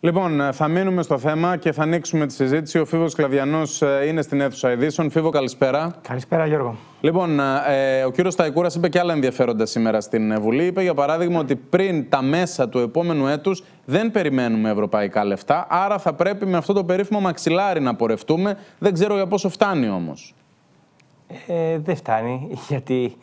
Λοιπόν, ε, θα μείνουμε στο θέμα και θα ανοίξουμε τη συζήτηση. Ο Φίβος Κλαβιανός ε, είναι στην αίθουσα ειδήσεων. Φίβο, καλησπέρα. Καλησπέρα, Γιώργο. Λοιπόν, ε, ο κύριος Ταϊκούρα είπε και άλλα ενδιαφέροντα σήμερα στην Βουλή. Είπε, για παράδειγμα, ότι πριν τα μέσα του επόμενου έτους δεν περιμένουμε ευρωπαϊκά λεφτά. Άρα θα πρέπει με αυτό το περίφημο μαξιλάρι να πορευτούμε. Δεν ξέρω για πόσο φτάνει όμως. Ε, δεν φτάνει, γιατί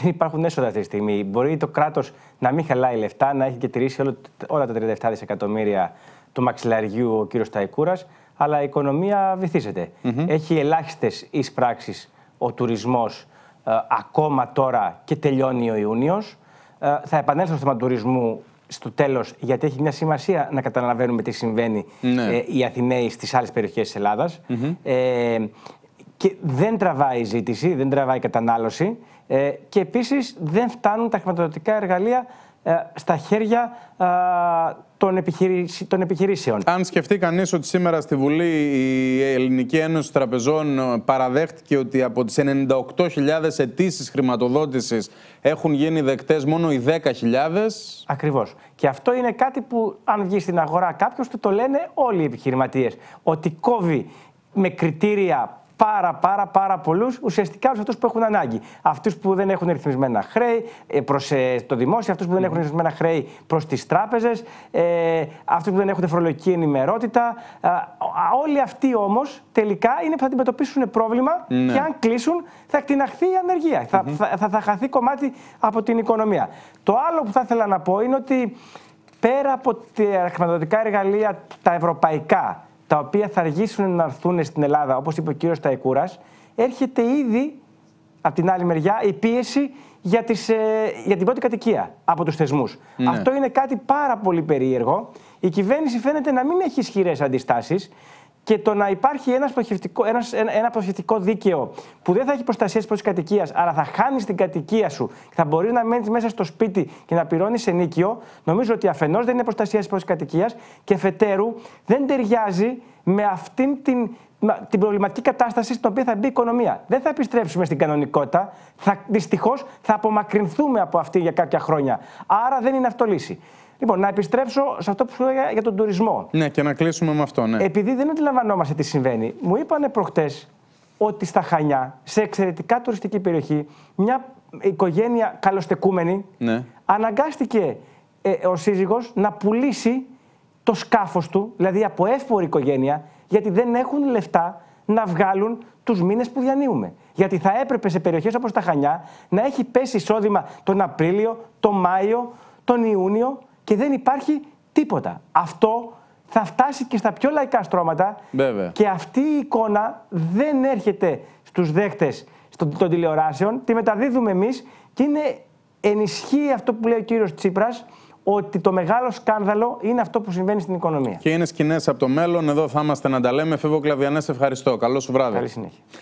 δεν υπάρχουν έσοδα αυτή τη στιγμή. Μπορεί το κράτος να μην χαλάει λεφτά, να έχει και τηρήσει όλα τα 37 δισεκατομμύρια του μαξιλαριού ο κύριος Ταϊκούρας, αλλά οικονομία βυθίζεται. Έχει ελάχιστε ή πράξη ο τουρισμό αλλά η οικονομία βυθίζεται. Mm-hmm. Έχει ελάχιστες εισπράξεις ο τουρισμός ε, ακόμα τώρα και τελειώνει ο Ιούνιος. Ε, θα επανέλθω στο θέμα του τουρισμού στο τέλος, γιατί έχει μια σημασία να καταλαβαίνουμε τι συμβαίνει ναι. ε, οι Αθηναίοι στις άλλες περιοχές της ελλαδα Ε, και δεν τραβάει η ζήτηση, δεν τραβάει η κατανάλωση ε, και επίσης δεν φτάνουν τα χρηματοδοτικά εργαλεία ε, στα χέρια ε, των, επιχειρήσεων. Αν σκεφτεί κανείς ότι σήμερα στη Βουλή η Ελληνική Ένωση Τραπεζών ε, παραδέχτηκε ότι από τις 98.000 αιτήσεις χρηματοδότησης έχουν γίνει δεκτές μόνο οι 10.000. Ακριβώς. Και αυτό είναι κάτι που, αν βγει στην αγορά κάποιος, το λένε όλοι οι επιχειρηματίες. Ότι κόβει με κριτήρια πάρα πάρα πάρα πολλούς ουσιαστικά τους αυτούς που έχουν ανάγκη. Αυτούς που δεν έχουν ρυθμισμένα χρέη ε, προς ε, το δημόσιο, αυτούς που δεν έχουν ρυθμισμένα χρέη προς τις τράπεζες, ε, αυτούς που δεν έχουν φορολογική ενημερότητα. Όλοι αυτοί όμως τελικά είναι που θα αντιμετωπίσουν πρόβλημα ναι. και αν κλείσουν θα εκτιναχθεί η ανεργία, mm θα, θα, θα χαθεί κομμάτι από την οικονομία. Το άλλο που θα ήθελα να πω είναι ότι πέρα από τα χρηματοδοτικά εργαλεία τα ευρωπαϊκά τα οποία θα αργήσουν να έρθουν στην Ελλάδα, όπως είπε ο κύριος Ταϊκούρας, έρχεται ήδη από την άλλη μεριά η πίεση για, τις, ε, για την πρώτη κατοικία από τους θεσμούς. Ναι. Αυτό είναι κάτι πάρα πολύ περίεργο. Η κυβέρνηση φαίνεται να μην έχει ισχυρές αντιστάσεις και το να υπάρχει ένας προχειρητικό, ένα δίκαιο που δεν θα έχει προστασία της πρώτης κατοικίας, αλλά θα χάνεις την κατοικία σου και θα μπορείς να μένεις μέσα στο σπίτι και να πληρώνεις ενίκιο, νομίζω ότι αφενός δεν είναι προστασία της πρώτης κατοικίας και φετέρου δεν ταιριάζει με αυτήν την, την προβληματική κατάσταση στην οποία θα μπει η οικονομία. Δεν θα επιστρέψουμε στην κανονικότητα. Δυστυχώς θα απομακρυνθούμε από αυτή για κάποια χρόνια. Άρα δεν είναι αυτό λύση. Λοιπόν, να επιστρέψω σε αυτό που σου έλεγα για τον τουρισμό. Ναι, και να κλείσουμε με αυτό, ναι. Επειδή δεν αντιλαμβανόμαστε τι συμβαίνει, μου είπανε προχτές ότι στα Χανιά, σε εξαιρετικά τουριστική περιοχή, μια οικογένεια καλοστεκούμενη ναι. αναγκάστηκε ε, ο σύζυγος να πουλήσει το σκάφος του, δηλαδή από εύπορη οικογένεια, γιατί δεν έχουν λεφτά να βγάλουν τους μήνες που διανύουμε. Γιατί θα έπρεπε σε περιοχές όπως τα Χανιά να έχει πέσει εισόδημα τον Απρίλιο, τον Μάιο, τον Ιούνιο και δεν υπάρχει τίποτα. Αυτό θα φτάσει και στα πιο λαϊκά στρώματα και αυτή η εικόνα δεν έρχεται στους δέκτες των, των τηλεοράσεων, τη μεταδίδουμε εμείς και είναι ενισχύει αυτό που λέει ο κύριος Τσίπρας ότι το μεγάλο σκάνδαλο είναι αυτό που συμβαίνει στην οικονομία. Και είναι σκηνές από το μέλλον, εδώ θα είμαστε να τα λέμε. Φεύγω Κλαβιανές, ευχαριστώ. Καλό σου βράδυ. Καλή συνέχεια.